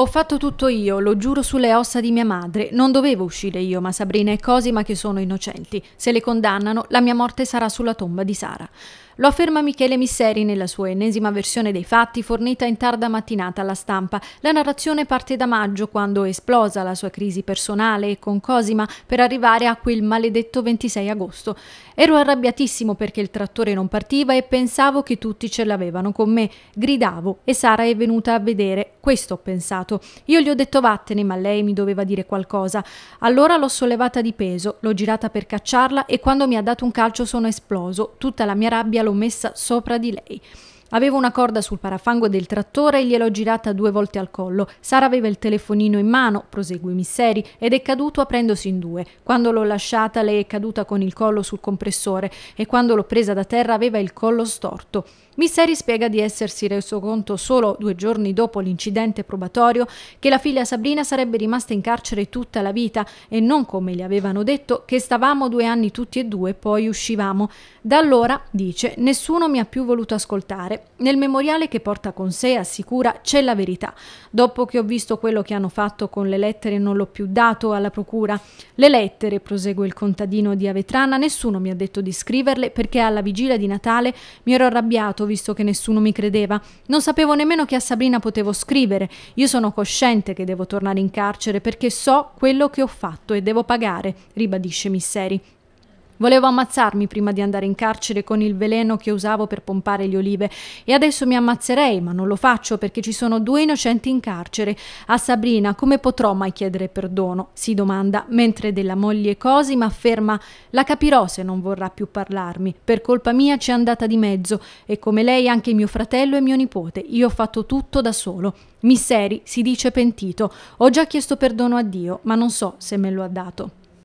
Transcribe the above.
Ho fatto tutto io, lo giuro sulle ossa di mia madre. Non dovevo uscire io, ma Sabrina e Cosima che sono innocenti. Se le condannano, la mia morte sarà sulla tomba di Sara. Lo afferma Michele Misseri nella sua ennesima versione dei fatti fornita in tarda mattinata alla stampa. La narrazione parte da maggio quando esplosa la sua crisi personale e con Cosima per arrivare a quel maledetto 26 agosto. Ero arrabbiatissimo perché il trattore non partiva e pensavo che tutti ce l'avevano con me. Gridavo e Sara è venuta a vedere. Questo ho pensato. Io gli ho detto vattene, ma lei mi doveva dire qualcosa. Allora l'ho sollevata di peso, l'ho girata per cacciarla e quando mi ha dato un calcio sono esploso. Tutta la mia rabbia l'ho l'ho messa sopra di lei. Avevo una corda sul parafango del trattore e gliel'ho girata due volte al collo. Sara aveva il telefonino in mano, prosegue Misseri, ed è caduto aprendosi in due. Quando l'ho lasciata lei è caduta con il collo sul compressore e quando l'ho presa da terra aveva il collo storto. Misseri spiega di essersi reso conto solo due giorni dopo l'incidente probatorio che la figlia Sabrina sarebbe rimasta in carcere tutta la vita e non come gli avevano detto che stavamo due anni tutti e due e poi uscivamo. Da allora, dice, nessuno mi ha più voluto ascoltare nel memoriale che porta con sé, assicura, c'è la verità. Dopo che ho visto quello che hanno fatto con le lettere non l'ho più dato alla procura. Le lettere, prosegue il contadino di Avetrana, nessuno mi ha detto di scriverle perché alla vigilia di Natale mi ero arrabbiato visto che nessuno mi credeva. Non sapevo nemmeno che a Sabrina potevo scrivere. Io sono cosciente che devo tornare in carcere perché so quello che ho fatto e devo pagare, ribadisce Misseri. Volevo ammazzarmi prima di andare in carcere con il veleno che usavo per pompare le olive e adesso mi ammazzerei, ma non lo faccio perché ci sono due innocenti in carcere. A Sabrina come potrò mai chiedere perdono? si domanda, mentre della moglie Cosima afferma la capirò se non vorrà più parlarmi. Per colpa mia c'è andata di mezzo e come lei anche mio fratello e mio nipote. Io ho fatto tutto da solo. Misseri si dice pentito. Ho già chiesto perdono a Dio, ma non so se me lo ha dato.